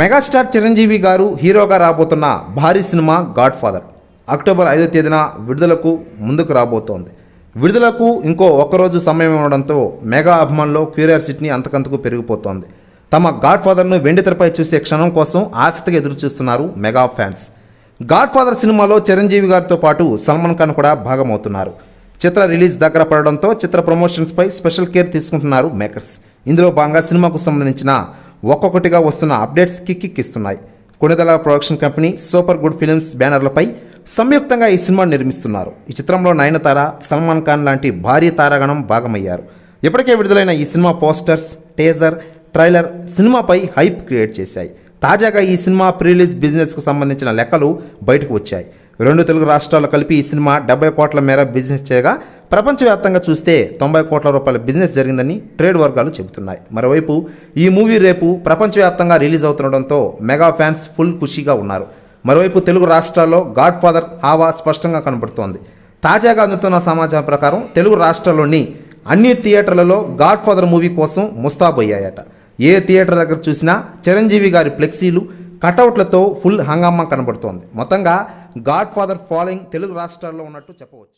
megastar Chiranjeevi గారు హీరోగా రాబోతున్న భారీ సినిమా గాడ్ ఫాదర్ అక్టోబర్ ఐదో తేదీన విడుదలకు ముందుకు రాబోతోంది విడుదలకు ఇంకో ఒక్కరోజు సమయం ఉండడంతో మెగా అభిమానులు క్యూరియాసిటీని అంతకంతకు పెరిగిపోతోంది తమ గాడ్ ఫాదర్ను వెండితెరపై చూసే క్షణం కోసం ఆసక్తిగా ఎదురుచూస్తున్నారు మెగా ఫ్యాన్స్ గాడ్ ఫాదర్ సినిమాలో చిరంజీవి గారితో పాటు సల్మాన్ ఖాన్ కూడా భాగమవుతున్నారు చిత్ర రిలీజ్ దగ్గర పడడంతో చిత్ర ప్రమోషన్స్పై స్పెషల్ కేర్ తీసుకుంటున్నారు మేకర్స్ ఇందులో భాగంగా సినిమాకు సంబంధించిన ఒక్కొక్కటిగా వస్తున్న అప్డేట్స్ కిక్కిక్కిస్తున్నాయి Konidela production company super good films బ్యానర్లపై సంయుక్తంగా ఈ సినిమా నిర్మిస్తున్నారు ఈ చిత్రంలో నయనతార సల్మాన్ ఖాన్ లాంటి భారీ తారాగణం భాగమయ్యారు ఇప్పటికే విడుదలైన ఈ సినిమా పోస్టర్స్ టేజర్ ట్రైలర్ సినిమాపై హైప్ క్రియేట్ చేశాయి తాజాగా ఈ సినిమా ప్రీలీజ్ బిజినెస్కు సంబంధించిన లెక్కలు బయటకు వచ్చాయి రెండు తెలుగు రాష్ట్రాల్లో కలిపి ఈ సినిమా డెబ్బై కోట్ల మేర బిజినెస్ చేయగా ప్రపంచవ్యాప్తంగా చూస్తే తొంభై కోట్ల రూపాయల బిజినెస్ జరిగిందని ట్రేడ్ వర్గాలు చెబుతున్నాయి మరోవైపు ఈ మూవీ రేపు ప్రపంచవ్యాప్తంగా రిలీజ్ అవుతుండటంతో మెగా ఫ్యాన్స్ ఫుల్ ఖుషీగా ఉన్నారు మరోవైపు తెలుగు రాష్ట్రాల్లో గాడ్ ఫాదర్ హావా స్పష్టంగా కనబడుతోంది తాజాగా అందుతున్న సమాచారం ప్రకారం తెలుగు రాష్ట్రాల్లోని అన్ని థియేటర్లలో గాడ్ ఫాదర్ మూవీ కోసం ముస్తాబోయ్యాయట ఏ థియేటర్ దగ్గర చూసినా చిరంజీవి గారి ఫ్లెక్సీలు కటౌట్లతో ఫుల్ హంగామా కనబడుతోంది మొత్తంగా గాడ్ ఫాదర్ ఫాలోయింగ్ తెలుగు రాష్ట్రాల్లో ఉన్నట్టు చెప్పవచ్చు